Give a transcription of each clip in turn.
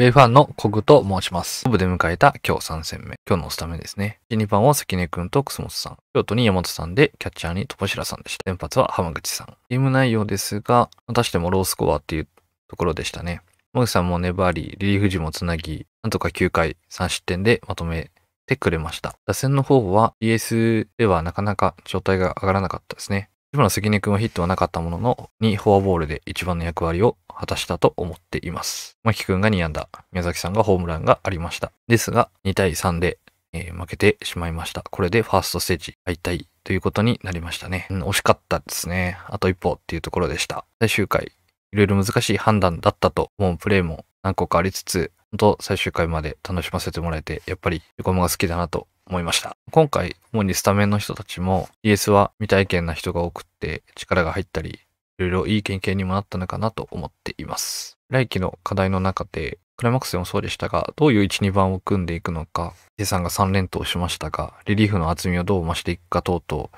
ウェイファンのコグと申します。ブで迎えた今日3戦目。今日のスタメンですね。12番は関根くんと楠本さん。京都に山本さんで、キャッチャーに戸柱さんでした。先発は浜口さん。ゲーム内容ですが、またしてもロースコアっていうところでしたね。浜口さんも粘り、リリーフ時もつなぎ、なんとか9回3失点でまとめてくれました。打線の方は ES ではなかなか状態が上がらなかったですね。一の関根君はヒットはなかったものの、にフォアボールで一番の役割を果たしたと思っています。牧君が2安打、宮崎さんがホームランがありました。ですが、2対3で、えー、負けてしまいました。これでファーストステージ敗退ということになりましたね。うん、惜しかったですね。あと一歩っていうところでした。最終回、いろいろ難しい判断だったと思うプレーも何個かありつつ、本当最終回まで楽しませてもらえて、やっぱり横浜が好きだなと思いました。今回、主にスタメンの人たちもイエスは未体験な人が多くって力が入ったり、いろいろいい経験にもなったのかなと思っています。来期の課題の中で、クライマックスでもそうでしたが、どういう1、2番を組んでいくのか、スさんが3連投しましたが、リリーフの厚みをどう増していくか等々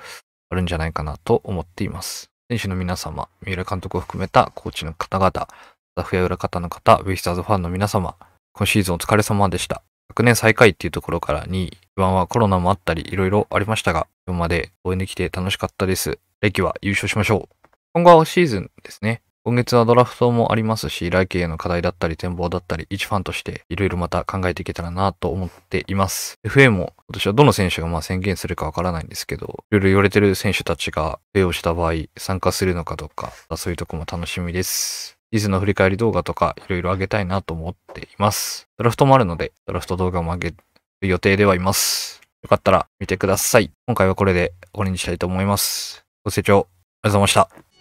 あるんじゃないかなと思っています。選手の皆様、三浦監督を含めたコーチの方々、スタッフや裏方の方、ウィスターズファンの皆様、今シーズンお疲れ様でした。昨年最下位っていうところから2位、1はコロナもあったり、いろいろありましたが、今まで応援できて楽しかったです。歴は優勝しましょう。今後はシーズンですね。今月はドラフトもありますし、来季への課題だったり展望だったり、一ファンとしていろいろまた考えていけたらなと思っています。FA も今年はどの選手がまあ宣言するかわからないんですけど、いろいろ言われてる選手たちが FA をした場合、参加するのかどうか、そういうとこも楽しみです。以前ズの振り返り動画とかいろいろあげたいなと思っています。ドラフトもあるので、ドラフト動画も上げる予定ではいます。よかったら見てください。今回はこれで終わりにしたいと思います。ご清聴ありがとうございました。